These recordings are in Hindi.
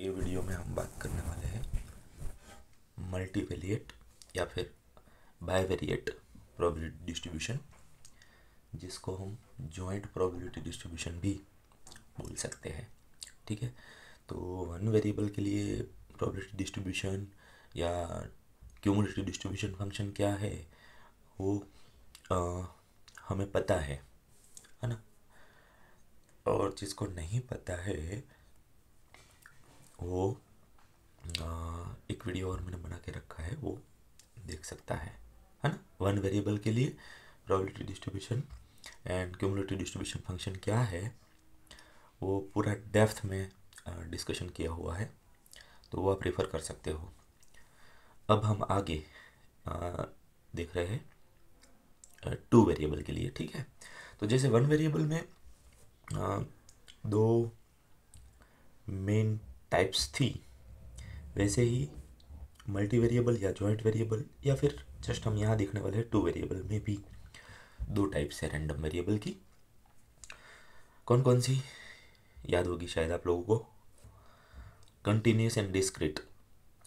ये वीडियो में हम बात करने वाले हैं मल्टीवेरिएट या फिर बायवेरिएट प्रोबेबिलिटी डिस्ट्रीब्यूशन जिसको हम जॉइंट प्रोबेबिलिटी डिस्ट्रीब्यूशन भी बोल सकते हैं ठीक है तो वन वेरिएबल के लिए प्रोबेबिलिटी डिस्ट्रीब्यूशन या क्यूमुलेटिव डिस्ट्रीब्यूशन फंक्शन क्या है वो आ, हमें पता है है ना और जिसको नहीं पता है वो आ, एक वीडियो और मैंने बना के रखा है वो देख सकता है है ना वन वेरिएबल के लिए probability distribution and cumulative distribution function क्या है वो पूरा डेफ्थ में डिस्कशन किया हुआ है तो वो आप रेफर कर सकते हो अब हम आगे आ, देख रहे हैं टू वेरिएबल के लिए ठीक है तो जैसे वन वेरिएबल में आ, दो मेन टाइप्स थी वैसे ही मल्टी वेरिएबल या जॉइंट वेरिएबल या फिर जस्ट हम यहाँ देखने वाले हैं टू वेरिएबल में भी दो टाइप्स है रैंडम वेरिएबल की कौन कौन सी याद होगी शायद आप लोगों को कंटिन्यूस एंड डिस्क्रिट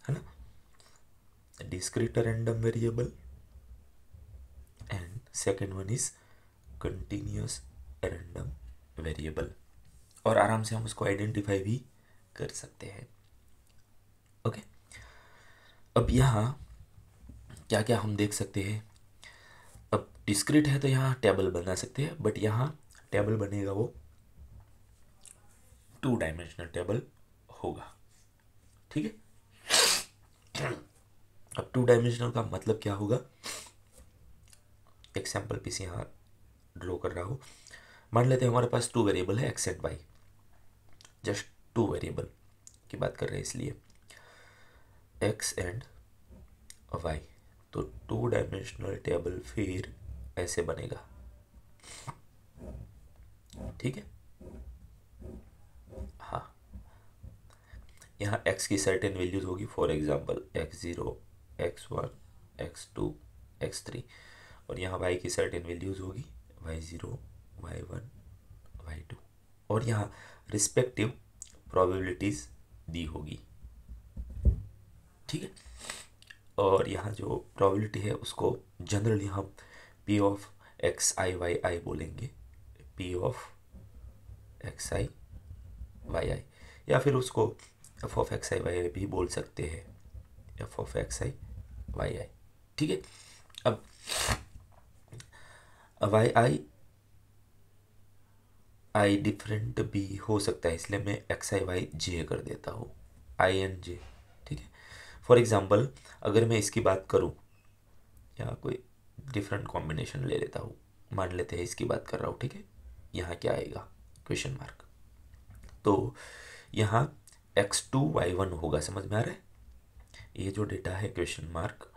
है ना discrete random variable and second one is continuous random variable और आराम से हम उसको आइडेंटिफाई भी कर सकते हैं ओके अब यहाँ क्या क्या हम देख सकते हैं अब डिस्क्रिट है तो यहाँ टेबल बना सकते हैं बट यहाँ टेबल बनेगा वो टू डायमेंशनल टेबल होगा ठीक है अब टू डायमेंशनल का मतलब क्या होगा एग्जाम्पल पीस यहाँ ड्रॉ कर रहा हूँ मान लेते हैं हमारे पास टू वेरिएबल है X and Y just two variable की बात कर रहे हैं इसलिए एक्स एंड वाई तो टू डायमेंशनल टेबल फिर ऐसे बनेगा ठीक है हाँ यहाँ x की सर्टेन वैल्यूज होगी for example X zero X one X two X three और यहाँ y की सर्टेन वैल्यूज होगी Y zero Y one Y two और यहाँ रिस्पेक्टिव प्रोबेबिलिटीज दी होगी ठीक है और यहाँ जो प्रोबेबिलिटी है उसको जनरली हम P of X I Y I बोलेंगे P of X I Y I या फिर उसको F of X I Y I भी बोल सकते हैं F of X I Y I ठीक है अब वाई आई आई डिफरेंट भी हो सकता है इसलिए मैं एक्स आई वाई जे कर देता हूँ आई एंड जे ठीक है फॉर एग्ज़ाम्पल अगर मैं इसकी बात करूँ या कोई डिफरेंट कॉम्बिनेशन ले लेता हूँ मान लेते हैं इसकी बात कर रहा हूँ ठीक है यहाँ क्या आएगा क्वेश्चन मार्क तो यहाँ एक्स टू वाई वन होगा समझ में आ रहा है ये जो डेटा है क्वेश्चन मार्क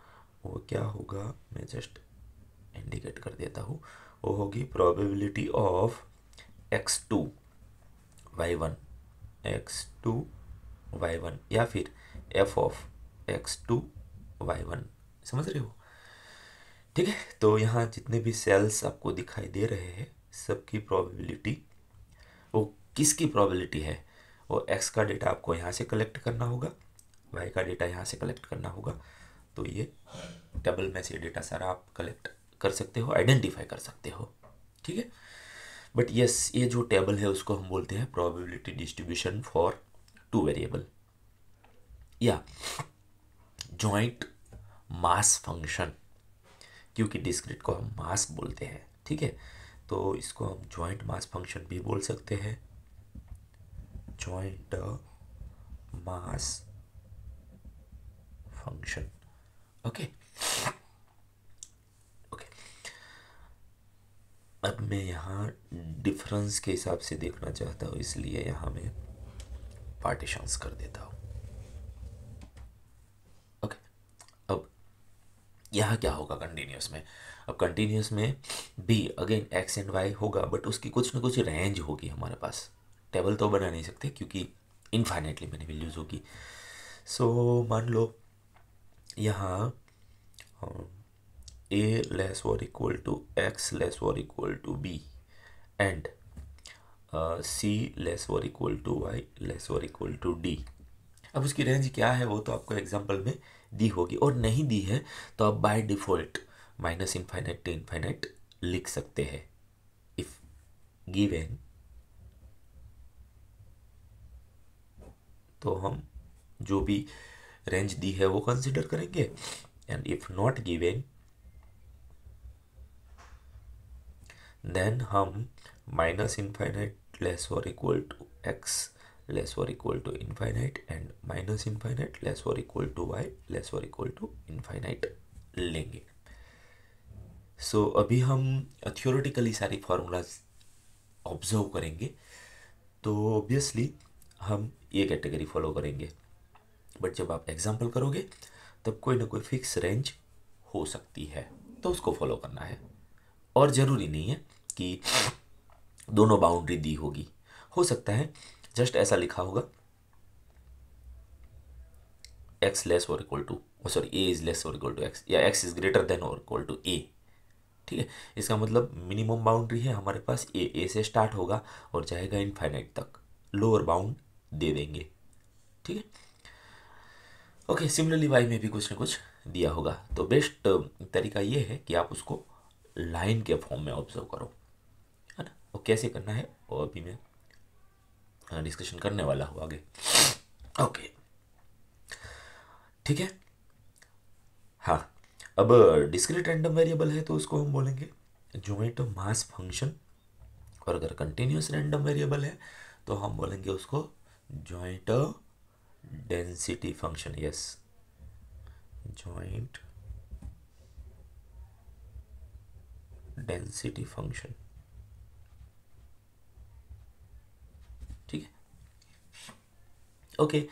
वो क्या होगा मैं जस्ट इंडिकेट कर देता हूँ वो होगी probability of X two Y one X two Y one या फिर F of X two Y one समझ रहे हो ठीक है तो यहाँ जितने भी सेल्स आपको दिखाई दे रहे हैं सबकी प्रोबेबिलिटी वो किसकी प्रोबेबिलिटी है वो एक्स का डेटा आपको यहाँ से कलेक्ट करना होगा वाई का डेटा यहाँ से कलेक्ट करना होगा तो ये टेबल में से डेटा सारा आप कलेक्ट कर सकते हो आइडेंटिफाई कर सकते हो ठीक है बट यस ये जो टेबल है उसको हम बोलते हैं probability distribution for two variable या जॉइंट मास फंक्शन क्योंकि डिस्क्रिट को हम मास बोलते हैं ठीक है तो इसको हम जॉइंट मास फंक्शन भी बोल सकते हैं joint mass function okay okay. अब मैं यहाँ डिफरेंस के हिसाब से देखना चाहता हूँ इसलिए यहाँ मैं पार्टीशंस कर देता हूँ ओके अब यहाँ क्या होगा कंटिन्यूस में अब कंटिन्यूस में भी अगेन एक्स एंड वाई होगा बट उसकी कुछ ना कुछ रेंज होगी हमारे पास टेबल तो बना नहीं सकते क्योंकि इनफाइनेटली मैंने वैल्यूज़ होगी सो so, मान लो यहाँ हाँ, a less or equal to x less or equal to b and uh, c less or equal to y less or equal to d अब उसकी रेंज क्या है वो तो आपको एग्जाम्पल में दी होगी और नहीं दी है तो आप by default minus infinite to infinite लिख सकते हैं इफ गिवेन तो हम जो भी रेंज दी है वो कंसिडर करेंगे and if not given then हम माइनस इनफाइनाइट लेस और इक्वल टू एक्स लेस और equal to infinite and minus infinite less और इक्वल टू वाई लेस और इक्वल टू इन्फाइनाइट लेंगे सो so, अभी हम थियोरेटिकली सारी फार्मूलाज ऑब्जर्व करेंगे तो ऑब्वियसली हम ये कैटेगरी फॉलो करेंगे बट जब आप एग्जाम्पल करोगे तब कोई ना कोई फिक्स रेंज हो सकती है तो उसको फॉलो करना है और ज़रूरी नहीं है कि दोनों बाउंड्री दी होगी हो सकता है जस्ट ऐसा लिखा होगा एक्स लेस और equal to sorry a is less और इक्वल टू एक्स या एक्स इज़ ग्रेटर देन और इक्वल टू ए ठीक है इसका मतलब मिनिमम बाउंड्री है हमारे पास ए ए से स्टार्ट होगा और जाएगा इनफाइनाइट तक लोअर बाउंड दे देंगे ठीक है ओके सिमिलरली वाई में भी कुछ ना कुछ दिया होगा तो बेस्ट तरीका ये है कि आप उसको लाइन के फॉर्म में ऑब्जर्व करो है ना वो कैसे करना है वो अभी मैं डिस्कशन हाँ, करने वाला हूँ आगे ओके ठीक है हाँ अब डिस्क्रीट रैंडम वेरिएबल है तो उसको हम बोलेंगे जोमेटो मास फंक्शन और अगर कंटिन्यूस रैंडम वेरिएबल है तो हम बोलेंगे उसको joint density function yes joint density function ठीक है ओके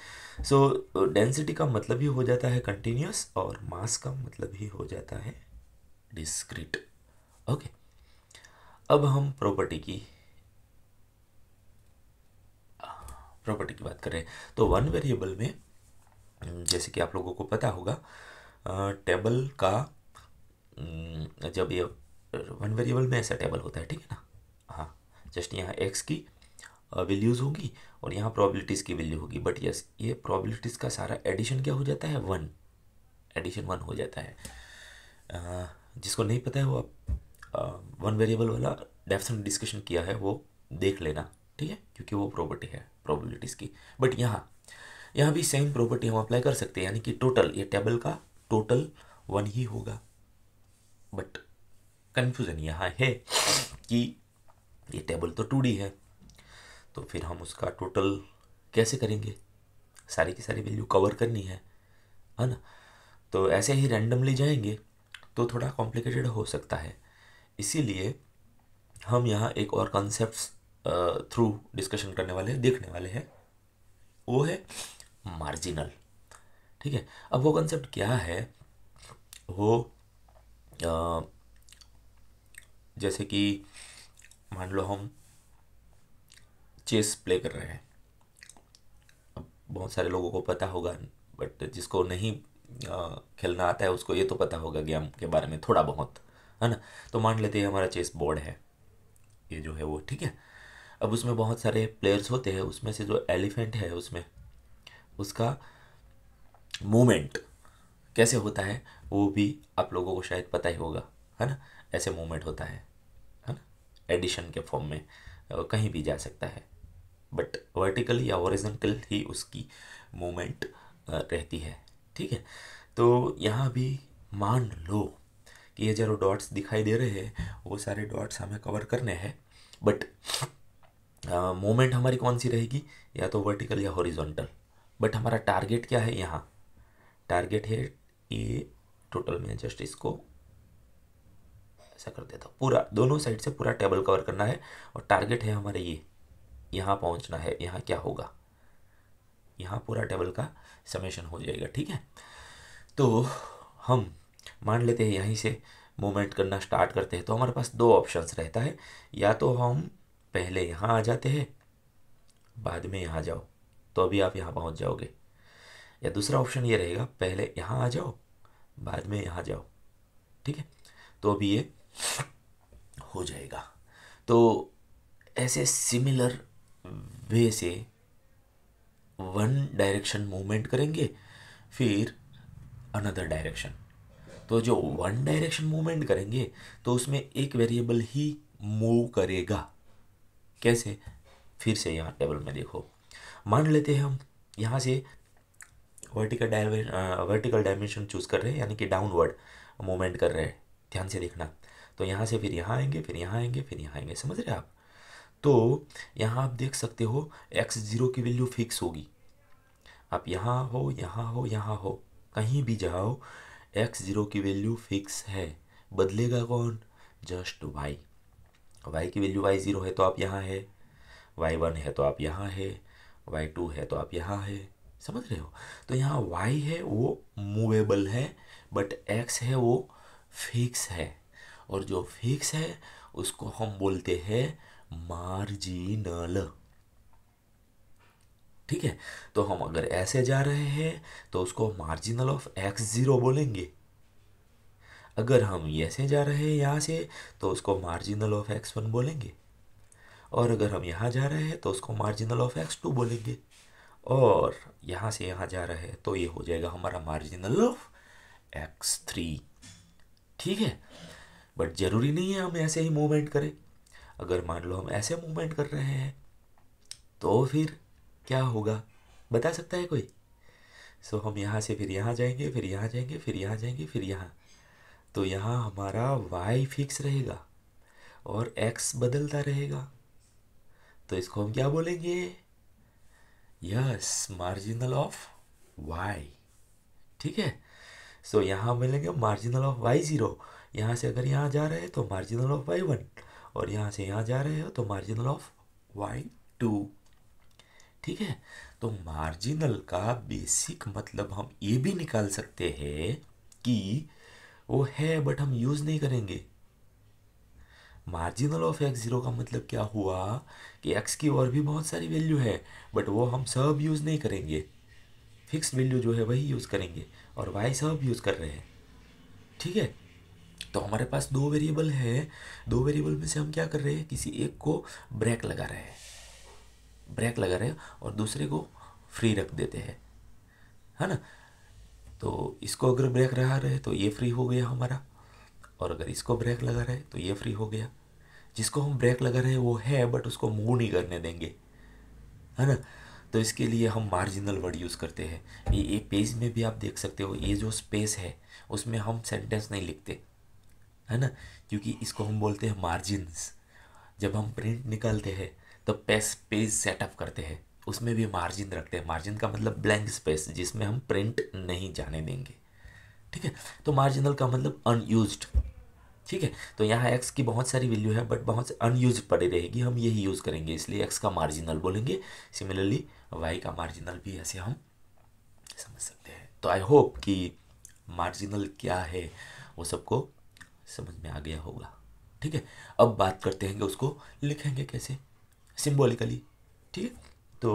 सो डेंसिटी का मतलब ही हो जाता है कंटिन्यूस और मास का मतलब ही हो जाता है डिस्क्रीट ओके okay. अब हम प्रॉपर्टी की प्रॉपर्टी की बात करें तो वन वेरिएबल में हम्म, जैसे कि आप लोगों को पता होगा टेबल uh, का हम्म, जब ये वन वेरिएबल में ऐसा टेबल होता है ठीक है ना हाँ जस्ट यहाँ एक्स की वैल्यूज़ होगी और यहाँ प्रॉबिलिटीज़ की वैल्यू होगी बट यस ये प्रॉबिलिटीज़ का सारा एडिशन क्या हो जाता है वन एडिशन वन हो जाता है जिसको नहीं पता है वो आप वन वेरिएबल वाला डेफिनेशन डिस्कशन किया है वो देख लेना ठीक है क्योंकि वो प्रॉपर्टी है प्रॉबिलिटीज़ की बट यहाँ यहाँ भी सेम प्रॉपर्टी हम अप्लाई कर सकते हैं यानी कि टोटल ये टेबल का टोटल वन ही होगा कन्फ्यूज़न यहाँ है कि ये टेबल तो टू है तो फिर हम उसका टोटल कैसे करेंगे सारी की सारी वैल्यू कवर करनी है है ना तो ऐसे ही रैंडमली जाएंगे तो थोड़ा कॉम्प्लिकेटेड हो सकता है इसीलिए हम यहाँ एक और कॉन्सेप्ट थ्रू डिस्कशन करने वाले हैं देखने वाले हैं वो है मार्जिनल ठीक है अब वो कॉन्सेप्ट क्या है वो आ, जैसे कि मान लो हम चेस प्ले कर रहे हैं अब बहुत सारे लोगों को पता होगा बट जिसको नहीं खेलना आता है उसको ये तो पता होगा गेम के बारे में थोड़ा बहुत है ना तो मान लेते हैं हमारा चेस बोर्ड है ये जो है वो ठीक है अब उसमें बहुत सारे प्लेयर्स होते हैं उसमें से जो एलिफेंट है उसमें उसका मूवमेंट कैसे होता है वो भी आप लोगों को शायद पता ही होगा है ना ऐसे मूवमेंट होता है एडिशन के फॉर्म में कहीं भी जा सकता है बट वर्टिकल या ओरिजेंटल ही उसकी मूवमेंट रहती है ठीक है तो यहाँ भी मान लो कि ये जो डॉट्स दिखाई दे रहे हैं वो सारे डॉट्स हमें कवर करने हैं बट मोमेंट हमारी कौन सी रहेगी या तो वर्टिकल या हॉरिजॉन्टल बट हमारा टारगेट क्या है यहाँ टारगेट है ये टोटल में जस्ट इसको ऐसा कर देता हूँ पूरा दोनों साइड से पूरा टेबल कवर करना है और टारगेट है हमारे ये यहाँ पहुँचना है यहाँ क्या होगा यहाँ पूरा टेबल का समेशन हो जाएगा ठीक है तो हम मान लेते हैं यहीं से मूवमेंट करना स्टार्ट करते हैं तो हमारे पास दो ऑप्शंस रहता है या तो हम पहले यहाँ आ जाते हैं बाद में यहाँ जाओ तो अभी आप यहाँ पहुँच जाओगे या दूसरा ऑप्शन ये रहेगा पहले यहाँ आ जाओ बाद में यहाँ जाओ ठीक है तो अभी ये हो जाएगा तो ऐसे सिमिलर वे से वन डायरेक्शन मूवमेंट करेंगे फिर अनदर डायरेक्शन तो जो वन डायरेक्शन मूवमेंट करेंगे तो उसमें एक वेरिएबल ही मूव करेगा कैसे फिर से यहाँ टेबल में देखो मान लेते हैं हम यहाँ से vertical dimension vertical dimension choose कर रहे हैं यानी कि डाउनवर्ड मूवमेंट कर रहे हैं ध्यान से देखना तो यहाँ से फिर यहाँ आएंगे फिर यहाँ आएंगे फिर यहाँ आएंगे समझ रहे आप तो यहाँ आप देख सकते हो एक्स ज़ीरो की वैल्यू फिक्स होगी आप यहाँ हो यहाँ हो यहाँ हो कहीं भी जाओ एक्स ज़ीरो की वैल्यू फिक्स है बदलेगा कौन जस्ट वाई वाई की वैल्यू वाई ज़ीरो है तो आप यहाँ है वाई वन है तो आप यहाँ है वाई टू है तो आप यहाँ है समझ रहे हो तो यहाँ वाई है वो मूवेबल है बट एक्स है वो फिक्स है और जो फिक्स है उसको हम बोलते हैं मार्जिनल ठीक है तो हम अगर ऐसे जा रहे हैं तो उसको मार्जिनल ऑफ एक्स ज़ीरो बोलेंगे अगर हम ऐसे जा रहे हैं यहाँ से तो उसको मार्जिनल ऑफ एक्स वन बोलेंगे और अगर हम यहाँ जा रहे हैं तो उसको मार्जिनल ऑफ एक्स टू बोलेंगे और यहाँ से यहाँ जा रहे हैं तो ये हो जाएगा हमारा मार्जिनल ऑफ एक्स थ्री ठीक है बट ज़रूरी नहीं है हम ऐसे ही मूवमेंट करें अगर मान लो हम ऐसे मूवमेंट कर रहे हैं तो फिर क्या होगा बता सकता है कोई सो so, हम यहाँ से फिर यहाँ जाएंगे फिर यहाँ जाएंगे फिर यहाँ जाएंगे फिर यहाँ तो यहाँ हमारा वाई फिक्स रहेगा और एक्स बदलता रहेगा तो इसको हम क्या बोलेंगे यस मार्जिनल ऑफ वाई ठीक है सो so, यहाँ मिलेंगे मार्जिनल ऑफ वाई ज़ीरो यहाँ से अगर यहाँ जा रहे हैं तो मार्जिनल ऑफ वाई वन और यहाँ से यहाँ जा रहे हो तो मार्जिनल ऑफ वाई टू ठीक है तो मार्जिनल का बेसिक मतलब हम ये भी निकाल सकते हैं कि वो है बट हम यूज़ नहीं करेंगे मार्जिनल ऑफ एक्स ज़ीरो का मतलब क्या हुआ कि एक्स की और भी बहुत सारी वैल्यू है बट वो हम सब यूज़ नहीं करेंगे फिक्स वैल्यू जो है वही यूज़ करेंगे और वाई सब यूज़ कर रहे हैं ठीक है तो हमारे पास दो वेरिएबल है दो वेरिएबल में से हम क्या कर रहे हैं किसी एक को ब्रेक लगा रहे हैं ब्रेक लगा रहे हैं और दूसरे को फ्री रख देते हैं है ना तो इसको अगर ब्रेक लगा रहे तो ये फ्री हो गया हमारा और अगर इसको ब्रेक लगा रहे तो ये फ्री हो गया जिसको हम ब्रेक लगा रहे हैं वो है बट उसको मूव नहीं करने देंगे है ना तो इसके लिए हम मार्जिनल वर्ड यूज़ करते हैं ये ये पेज में भी आप देख सकते हो ये जो स्पेस है उसमें हम सेंटेंस नहीं लिखते है ना क्योंकि इसको हम बोलते हैं मार्जिनस जब हम प्रिंट निकालते हैं तो पेस पेज सेटअप करते हैं उसमें भी मार्जिन रखते हैं मार्जिन का मतलब ब्लैंक स्पेस जिसमें हम प्रिंट नहीं जाने देंगे ठीक है तो मार्जिनल का मतलब अनयूज्ड ठीक है तो यहाँ एक्स की बहुत सारी वैल्यू है बट बहुत अनयूज पड़ी रहेगी हम यही यूज़ करेंगे इसलिए एक्स का मार्जिनल बोलेंगे सिमिलरली वाई का मार्जिनल भी ऐसे हम समझ सकते हैं तो आई होप कि मार्जिनल क्या है वो सबको समझ में आ गया होगा ठीक है अब बात करते हैं कि उसको लिखेंगे कैसे सिम्बोलिकली ठीक है तो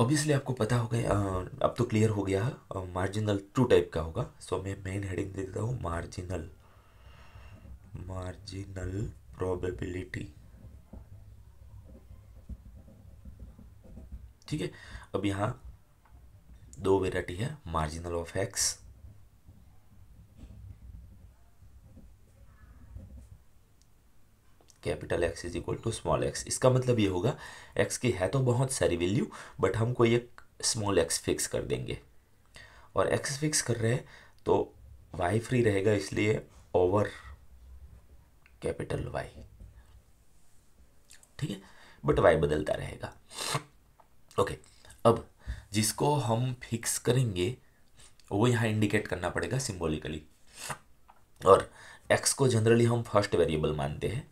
ऑब्वियसली आपको पता तो हो गया अब तो क्लियर हो गया मार्जिनल टू टाइप का होगा सो मैं मेन हेडिंग दे देता हूँ मार्जिनल मार्जिनल प्रोबेबिलिटी ठीक है अब यहाँ दो वेराइटी है marginal of X capital X is equal to small X इसका मतलब ये होगा एक्स की है तो बहुत सारी वैल्यू बट हम कोई एक स्मॉल एक्स फिक्स कर देंगे और एक्स फिक्स कर रहे हैं तो वाई फ्री रहेगा इसलिए ओवर कैपिटल वाई ठीक है बट वाई बदलता रहेगा ओके okay, अब जिसको हम फिक्स करेंगे वो यहाँ इंडिकेट करना पड़ेगा सिम्बोलिकली और एक्स को जनरली हम फर्स्ट वेरिएबल मानते हैं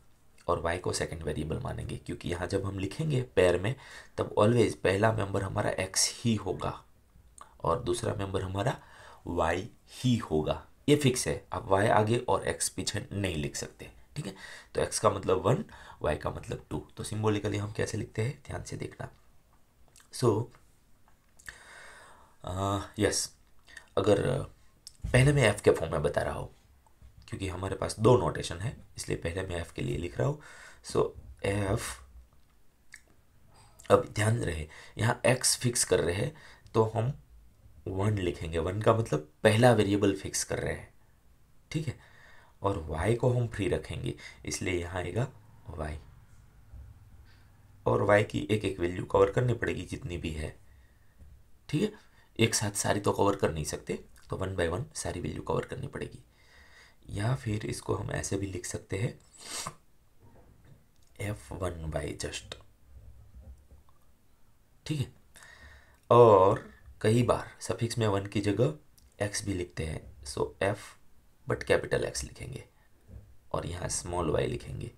और y को सेकेंड वेरिएबल मानेंगे क्योंकि यहाँ जब हम लिखेंगे पैर में तब ऑलवेज पहला मेंबर हमारा x ही होगा और दूसरा मेंबर हमारा y ही होगा ये फिक्स है आप y आगे और x पीछे नहीं लिख सकते ठीक है तो x का मतलब वन y का मतलब टू तो सिम्बोलिकली हम कैसे लिखते हैं ध्यान से देखना so so, yes uh, yes, अगर uh, पहले मैं एफ के फॉर्म में बता रहा हूँ क्योंकि हमारे पास दो नोटेशन है इसलिए पहले मैं एफ के लिए लिख रहा हूँ सो एफ अब ध्यान रहे यहाँ एक्स फिक्स कर रहे हैं तो हम वन लिखेंगे वन का मतलब पहला वेरिएबल फिक्स कर रहे हैं ठीक है और वाई को हम फ्री रखेंगे इसलिए यहाँ आएगा वाई और वाई की एक एक वैल्यू कवर करनी पड़ेगी जितनी भी है ठीक है एक साथ सारी तो कवर कर नहीं सकते तो वन बाय वन सारी वैल्यू कवर करनी पड़ेगी या फिर इसको हम ऐसे भी लिख सकते हैं एफ वन बाई जस्ट ठीक है और कई बार सफिक्स में वन की जगह एक्स भी लिखते हैं so F but capital X लिखेंगे और यहाँ स्मॉल वाई लिखेंगे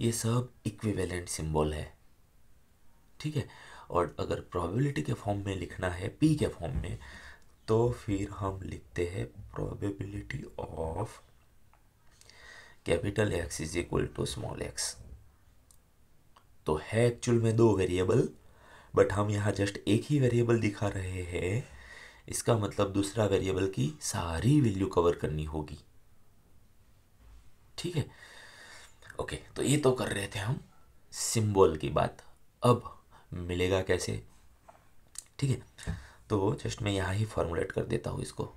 ये सब इक्विवेलेंट सिंबल है ठीक है और अगर प्रोबेबिलिटी के फॉर्म में लिखना है पी के फॉर्म में तो फिर हम लिखते हैं probability of capital X is equal to small X तो है एक्चुअल में दो वेरिएबल बट हम यहाँ जस्ट एक ही वेरिएबल दिखा रहे हैं इसका मतलब दूसरा वेरिएबल की सारी वैल्यू कवर करनी होगी ठीक है ओके तो ये तो कर रहे थे हम सिंबल की बात अब मिलेगा कैसे ठीक है तो जस्ट मैं यहाँ ही फॉर्मुलेट कर देता हूँ इसको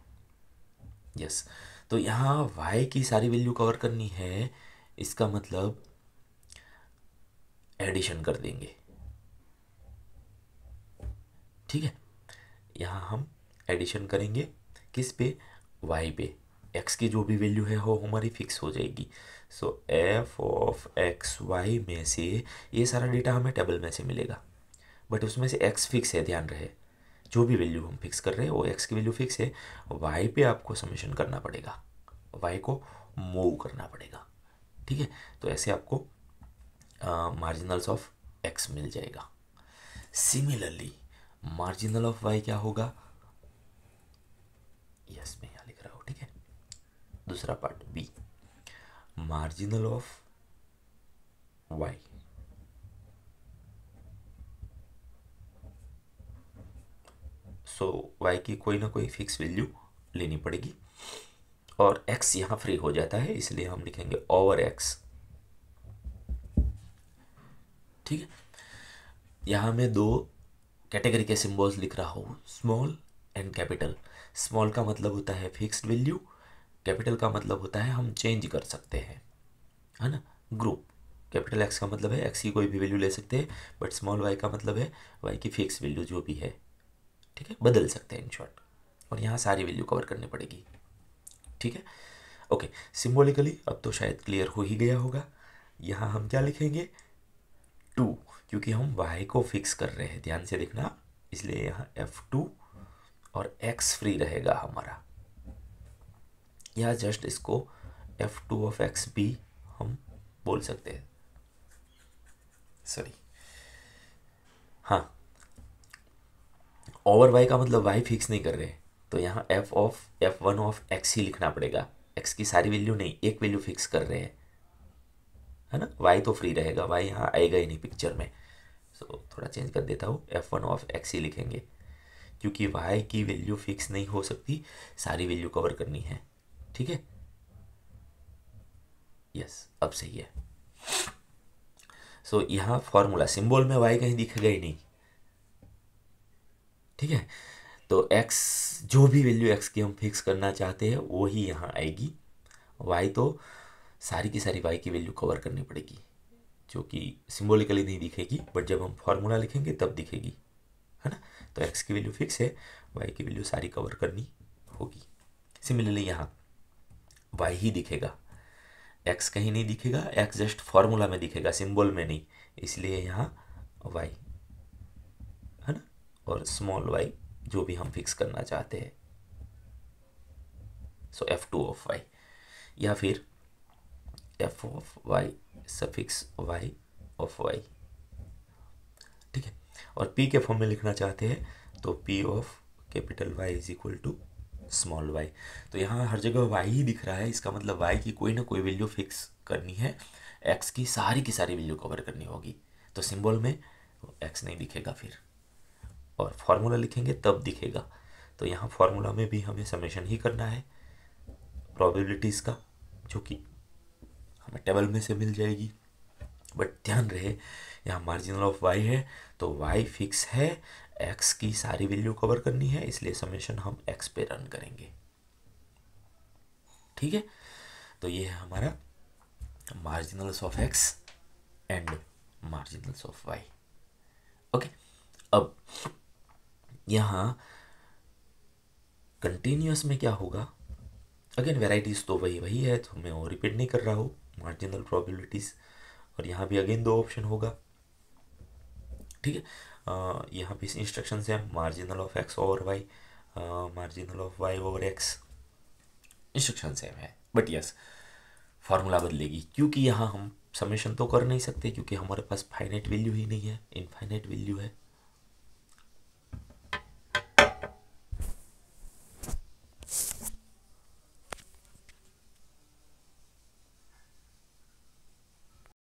यस yes. तो यहाँ y की सारी वैल्यू कवर करनी है इसका मतलब एडिशन कर देंगे ठीक है यहाँ हम एडिशन करेंगे किस पे y पे x की जो भी वैल्यू है वो हमारी फिक्स हो जाएगी so F of X Y में से ये सारा डेटा हमें टेबल में से मिलेगा बट उसमें से x फिक्स है ध्यान रहे जो भी वैल्यू हम फिक्स कर रहे हैं वो एक्स की वैल्यू फिक्स है वाई पे आपको समेशन करना पड़ेगा वाई को मूव करना पड़ेगा ठीक है तो ऐसे आपको मार्जिनल्स ऑफ एक्स मिल जाएगा सिमिलरली मार्जिनल ऑफ वाई क्या होगा यस मैं यहाँ लिख रहा हूँ ठीक है दूसरा part B marginal of Y so so, y की कोई ना कोई फिक्स वैल्यू लेनी पड़ेगी और x यहाँ फ्री हो जाता है इसलिए हम लिखेंगे ओवर x ठीक है यहाँ मैं दो कैटेगरी के सिंबल्स लिख रहा हूँ स्मॉल एंड कैपिटल स्मॉल का मतलब होता है फिक्स्ड वैल्यू कैपिटल का मतलब होता है हम चेंज कर सकते हैं है ना ग्रुप कैपिटल एक्स का मतलब है एक्स की कोई भी वैल्यू ले सकते हैं बट स्मॉल वाई का मतलब है वाई की फिक्स वैल्यू जो भी है ठीक है बदल सकते हैं इन शॉर्ट और यहाँ सारी वैल्यू कवर करनी पड़ेगी ठीक है ओके सिम्बोलिकली अब तो शायद क्लियर हो ही गया होगा यहाँ हम क्या लिखेंगे टू क्योंकि हम वाई को फिक्स कर रहे हैं ध्यान से देखना इसलिए यहाँ एफ टू और एक्स फ्री रहेगा हमारा या जस्ट इसको एफ टू ऑफ एक्स भी हम बोल सकते हैं सॉरी हाँ ओवर वाई का मतलब वाई फिक्स नहीं कर रहे तो यहाँ F of F one of X ही लिखना पड़ेगा एक्स की सारी वैल्यू नहीं एक वैल्यू फिक्स कर रहे हैं है ना वाई तो फ्री रहेगा वाई यहाँ आएगा ही नहीं पिक्चर में सो so, थोड़ा चेंज कर देता हूँ एफ वन ऑफ एक्स ही लिखेंगे क्योंकि वाई की वैल्यू फिक्स नहीं हो सकती सारी वैल्यू कवर करनी है ठीक है यस अब सही है सो so, यहाँ फॉर्मूला सिंबल में वाई कहीं दिखेगा ही नहीं ठीक है तो x जो भी वैल्यू x की हम फिक्स करना चाहते हैं वो ही यहाँ आएगी y तो सारी की सारी y की वैल्यू कवर करनी पड़ेगी जो कि सिम्बोलिकली नहीं दिखेगी बट जब हम फॉर्मूला लिखेंगे तब दिखेगी है ना तो x की वैल्यू फिक्स है y की वैल्यू सारी कवर करनी होगी सिमिलरली यहाँ y ही दिखेगा x कहीं नहीं दिखेगा x जस्ट फार्मूला में दिखेगा सिम्बॉल में नहीं इसलिए यहाँ वाई और स्मॉल वाई जो भी हम फिक्स करना चाहते हैं so F two of Y या फिर F of Y suffix Y of Y ठीक है और पी के फॉर्म में लिखना चाहते हैं तो P of capital Y is equal to small Y तो यहाँ हर जगह वाई ही दिख रहा है इसका मतलब वाई की कोई ना कोई वैल्यू फिक्स करनी है एक्स की सारी की सारी वैल्यू कवर करनी होगी तो सिंबल में एक्स नहीं दिखेगा फिर और फार्मूला लिखेंगे तब दिखेगा तो यहाँ फार्मूला में भी हमें समेशन ही करना है प्रॉबिलिटीज का जो कि हमें टेबल में से मिल जाएगी बट ध्यान रहे यहाँ मार्जिनल ऑफ वाई है तो वाई फिक्स है एक्स की सारी वैल्यू कवर करनी है इसलिए समेशन हम एक्स पे रन करेंगे ठीक है तो ये है हमारा marginals of X and marginals of Y okay अब यहाँ कंटिन्यूस में क्या होगा अगेन वेराइटीज़ तो वही वही है तो मैं वो रिपीट नहीं कर रहा हूँ मार्जिनल प्रॉबिलिटीज़ और यहाँ भी अगेन दो ऑप्शन होगा ठीक है यहाँ पे इस इंस्ट्रक्शन से हम marginal of X over Y marginal of Y over X instruction same है बट यस फार्मूला बदलेगी क्योंकि यहाँ हम समेशन तो कर नहीं सकते क्योंकि हमारे पास फाइनेट वैल्यू ही नहीं है इनफाइनेट वैल्यू है